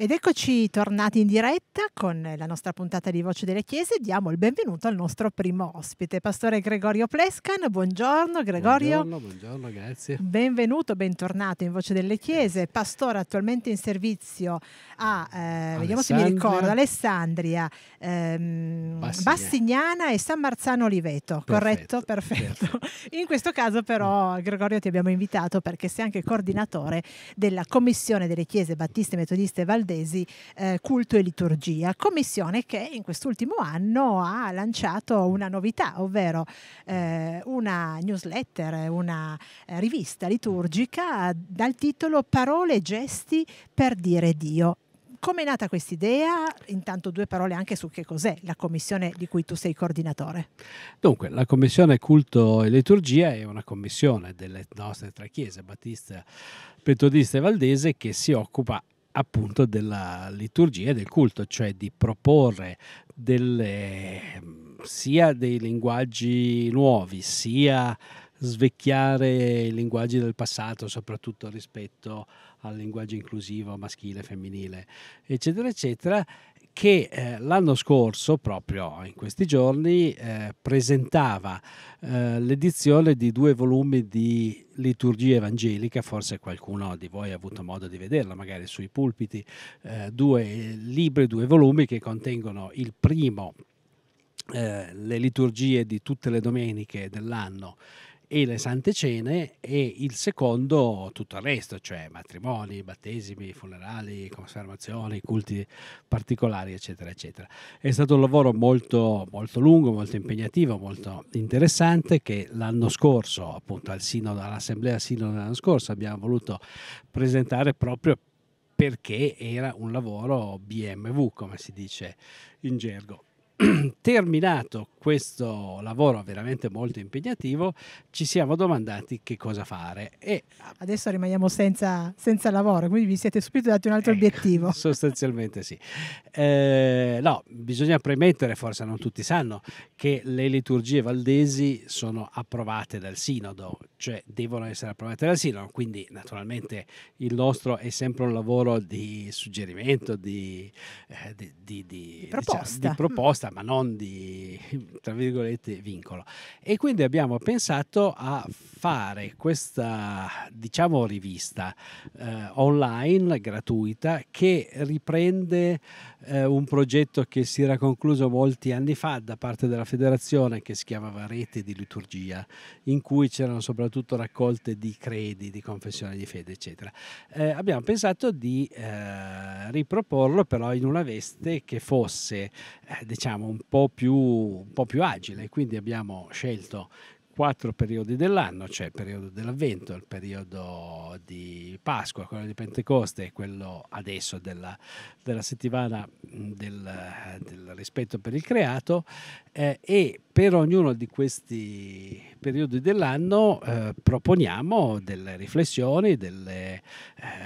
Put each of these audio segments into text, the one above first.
Ed eccoci tornati in diretta con la nostra puntata di Voce delle Chiese. Diamo il benvenuto al nostro primo ospite, Pastore Gregorio Plescan. Buongiorno Gregorio. Buongiorno, buongiorno, grazie. Benvenuto, bentornato in Voce delle Chiese, pastore attualmente in servizio a, eh, vediamo se mi ricordo, Alessandria, ehm, Bassignana. e San Marzano Oliveto, corretto? Perfetto. Perfetto. In questo caso però Gregorio ti abbiamo invitato perché sei anche coordinatore della Commissione delle Chiese Battiste Metodiste Valdese Valdesi eh, Culto e Liturgia, commissione che in quest'ultimo anno ha lanciato una novità, ovvero eh, una newsletter, una eh, rivista liturgica dal titolo Parole e gesti per dire Dio come è nata questa idea? Intanto due parole anche su che cos'è la commissione di cui tu sei coordinatore. Dunque, la commissione culto e liturgia è una commissione delle nostre tre chiese, battista, pentecostista e valdese, che si occupa appunto della liturgia e del culto, cioè di proporre delle, sia dei linguaggi nuovi, sia svecchiare i linguaggi del passato, soprattutto rispetto al linguaggio inclusivo maschile, femminile, eccetera, eccetera, che eh, l'anno scorso, proprio in questi giorni, eh, presentava eh, l'edizione di due volumi di liturgia evangelica, forse qualcuno di voi ha avuto modo di vederla, magari sui pulpiti, eh, due libri, due volumi che contengono il primo, eh, le liturgie di tutte le domeniche dell'anno e le sante cene e il secondo tutto il resto, cioè matrimoni, battesimi, funerali, confermazioni, culti particolari, eccetera, eccetera. È stato un lavoro molto, molto lungo, molto impegnativo, molto interessante che l'anno scorso, appunto al sinodo, all'Assemblea Sinodo dell'anno scorso, abbiamo voluto presentare proprio perché era un lavoro BMW, come si dice in gergo. terminato questo lavoro veramente molto impegnativo, ci siamo domandati che cosa fare. E Adesso rimaniamo senza, senza lavoro, quindi vi siete subito dati un altro ecco, obiettivo. Sostanzialmente sì. Eh, no, bisogna premettere, forse non tutti sanno, che le liturgie valdesi sono approvate dal Sinodo, cioè devono essere approvate dal dall'asilo, quindi naturalmente il nostro è sempre un lavoro di suggerimento, di, eh, di, di, di proposta, diciamo, proposta mm. ma non di, tra virgolette, vincolo. E quindi abbiamo pensato a fare questa, diciamo, rivista eh, online, gratuita, che riprende eh, un progetto che si era concluso molti anni fa da parte della federazione che si chiamava Rete di Liturgia, in cui c'erano soprattutto soprattutto raccolte di credi, di confessioni di fede, eccetera. Eh, abbiamo pensato di eh, riproporlo però in una veste che fosse, eh, diciamo, un po, più, un po' più agile, quindi abbiamo scelto quattro periodi dell'anno, cioè il periodo dell'Avvento, il periodo di Pasqua, quello di Pentecoste e quello adesso della, della settimana mm, del, del, rispetto per il creato, eh, e per ognuno di questi periodi dell'anno eh, proponiamo delle riflessioni, delle,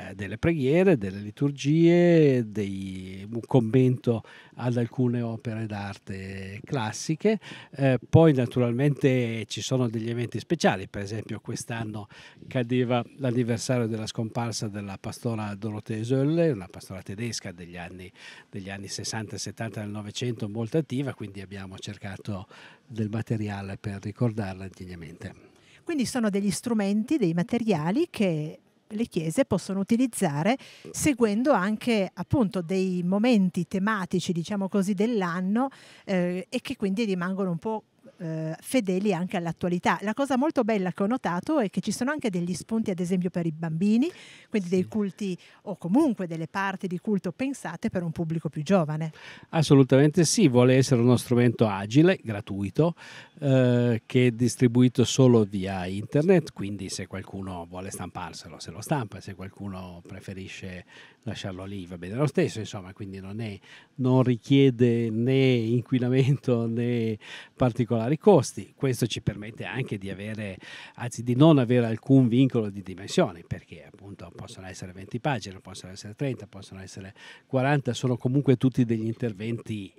eh, delle, preghiere, delle liturgie, dei, un commento ad alcune opere d'arte classiche. Eh, poi naturalmente ci sono degli eventi speciali, per esempio quest'anno cadeva l'anniversario della scomparsa della pastora Dorothea Sölle, una pastora tedesca degli anni, degli anni 60 e 70 del Novecento molto attiva, quindi abbiamo cercato mercato del materiale per ricordarla degnamente. Quindi sono degli strumenti, dei materiali che le chiese possono utilizzare seguendo anche appunto dei momenti tematici, diciamo così, dell'anno eh, e che quindi rimangono un po' eh, fedeli anche all'attualità. La cosa molto bella che ho notato è che ci sono anche degli spunti, ad esempio, per i bambini, quindi sì. dei culti o comunque delle parti di culto pensate per un pubblico più giovane. Assolutamente sì, vuole essere uno strumento agile, gratuito, eh, che è distribuito solo via internet, quindi se qualcuno vuole stamparselo, se lo stampa, se qualcuno preferisce lasciarlo lì va bene lo stesso, insomma, quindi non, è, non richiede né inquinamento né particolari i costi. Questo ci permette anche di avere, anzi di non avere alcun vincolo di dimensioni, perché appunto possono essere 20 pagine, possono essere 30, possono essere 40, sono comunque tutti degli interventi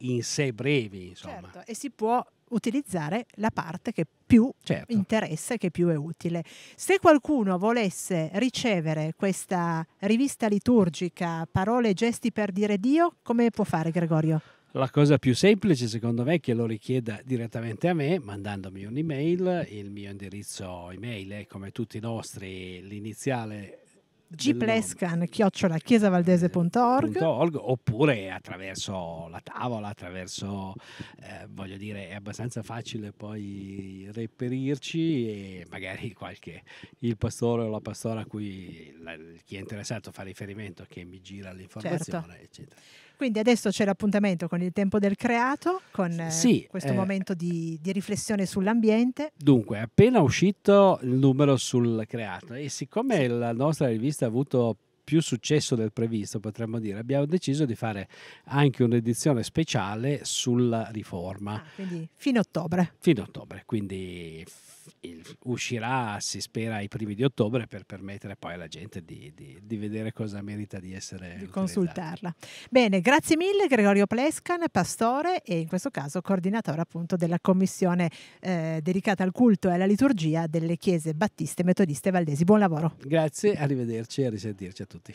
in sé brevi, insomma. Certo, e si può utilizzare la parte che più certo. interessa che più è utile. Se qualcuno volesse ricevere questa rivista liturgica Parole e gesti per dire Dio, come può fare Gregorio? La cosa più semplice secondo me è che lo richieda direttamente a me mandandomi un'email, il mio indirizzo email è come tutti i nostri l'iniziale gplescan chiocciola oppure attraverso la tavola attraverso eh, voglio dire è abbastanza facile poi reperirci e magari qualche il pastore o la pastora a cui la, chi è interessato fa riferimento che mi gira l'informazione certo. eccetera quindi adesso c'è l'appuntamento con il tempo del creato, con eh, sì, questo eh, momento di, di riflessione sull'ambiente. Dunque, appena uscito il numero sul creato e siccome la nostra rivista artista ha avuto più successo del previsto, potremmo dire, abbiamo deciso di fare anche un'edizione speciale sulla riforma. Ah, quindi fine ottobre. Fine ottobre, quindi uscirà, si spera, ai primi di ottobre per permettere poi alla gente di, di, di vedere cosa merita di essere. Di consultarla. Bene, grazie mille Gregorio Plescan, pastore e in questo caso coordinatore appunto della commissione eh, dedicata al culto e alla liturgia delle chiese battiste, metodiste e valdesi. Buon lavoro. Grazie, arrivederci e a risentirci a tutti. tutti.